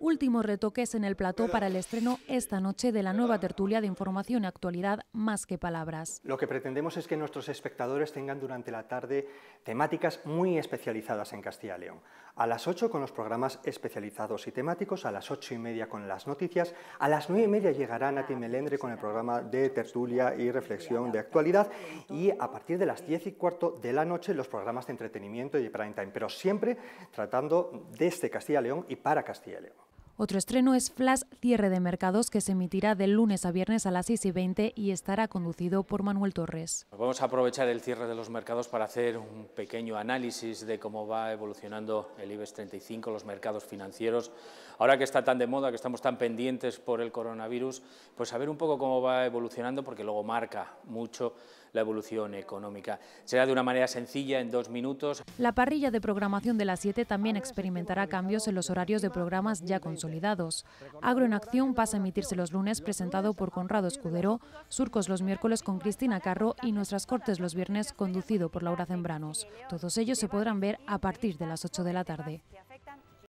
últimos retoques en el plató para el estreno esta noche de la nueva tertulia de información y actualidad Más que Palabras. Lo que pretendemos es que nuestros espectadores tengan durante la tarde temáticas muy especializadas en Castilla y León. A las 8 con los programas especializados y temáticos, a las 8 y media con las noticias, a las 9 y media llegará Nati Melendre con el programa de tertulia y reflexión de actualidad y a partir de las 10 y cuarto de la noche los programas de entretenimiento y de prime time, pero siempre tratando desde Castilla y León y para Castilla y León. Otro estreno es Flash Cierre de Mercados, que se emitirá del lunes a viernes a las 6 y 20 y estará conducido por Manuel Torres. Vamos a aprovechar el cierre de los mercados para hacer un pequeño análisis de cómo va evolucionando el IBEX 35, los mercados financieros. Ahora que está tan de moda, que estamos tan pendientes por el coronavirus, pues a ver un poco cómo va evolucionando, porque luego marca mucho la evolución económica. Será de una manera sencilla, en dos minutos. La parrilla de programación de las 7 también experimentará cambios en los horarios de programas ya consumidos Agro en Acción pasa a emitirse los lunes, presentado por Conrado Escudero, Surcos los miércoles con Cristina Carro y Nuestras Cortes los viernes, conducido por Laura Zembranos. Todos ellos se podrán ver a partir de las 8 de la tarde.